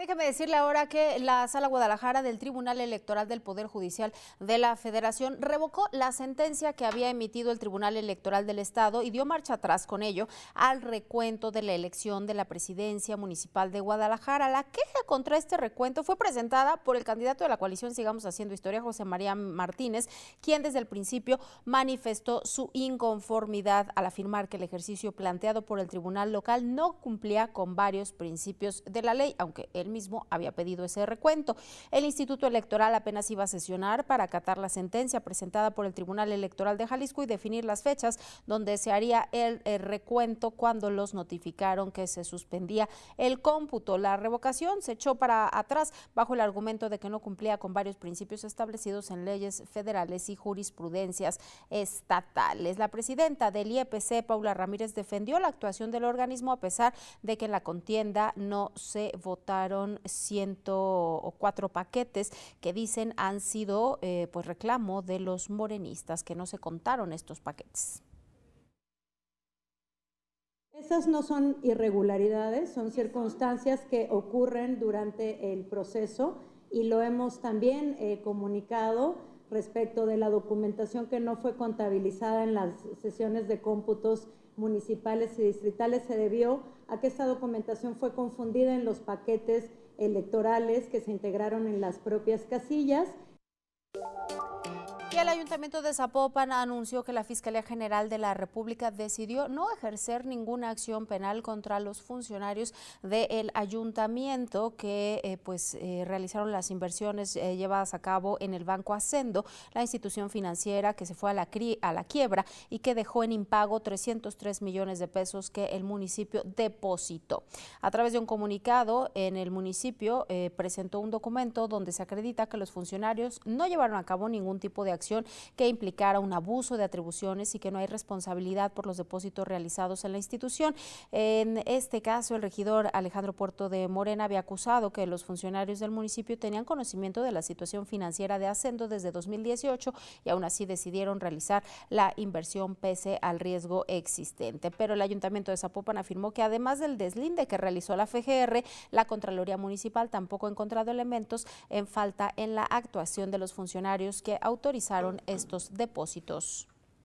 Déjeme decirle ahora que la Sala Guadalajara del Tribunal Electoral del Poder Judicial de la Federación revocó la sentencia que había emitido el Tribunal Electoral del Estado y dio marcha atrás con ello al recuento de la elección de la presidencia municipal de Guadalajara. La queja contra este recuento fue presentada por el candidato de la coalición Sigamos Haciendo Historia, José María Martínez, quien desde el principio manifestó su inconformidad al afirmar que el ejercicio planteado por el Tribunal Local no cumplía con varios principios de la ley, aunque el mismo había pedido ese recuento. El Instituto Electoral apenas iba a sesionar para acatar la sentencia presentada por el Tribunal Electoral de Jalisco y definir las fechas donde se haría el, recuento cuando los notificaron que se suspendía el cómputo. La revocación se echó para atrás bajo el argumento de que no cumplía con varios principios establecidos en leyes federales y jurisprudencias estatales. La presidenta del IEPC, Paula Ramírez, defendió la actuación del organismo a pesar de que en la contienda no se votaron son 104 paquetes que dicen han sido eh, pues reclamo de los morenistas que no se contaron estos paquetes. Esas no son irregularidades, son circunstancias que ocurren durante el proceso y lo hemos también eh, comunicado respecto de la documentación que no fue contabilizada en las sesiones de cómputos municipales y distritales se debió a que esta documentación fue confundida en los paquetes electorales que se integraron en las propias casillas el Ayuntamiento de Zapopan anunció que la Fiscalía General de la República decidió no ejercer ninguna acción penal contra los funcionarios del Ayuntamiento que eh, pues eh, realizaron las inversiones eh, llevadas a cabo en el Banco Ascendo, la institución financiera que se fue a la, a la quiebra y que dejó en impago 303 millones de pesos que el municipio depositó. A través de un comunicado en el municipio presentó un documento donde se acredita que los funcionarios no llevaron a cabo ningún tipo de acción que implicara un abuso de atribuciones y que no hay responsabilidad por los depósitos realizados en la institución. En este caso, el regidor Alejandro Puerto de Morena había acusado que los funcionarios del municipio tenían conocimiento de la situación financiera de Ascendo desde 2018 y aún así decidieron realizar la inversión pese al riesgo existente. Pero el ayuntamiento de Zapopan afirmó que además del deslinde que realizó la FGR, la Contraloría Municipal tampoco ha encontrado elementos en falta en la actuación de los funcionarios que autorizaron estos depósitos.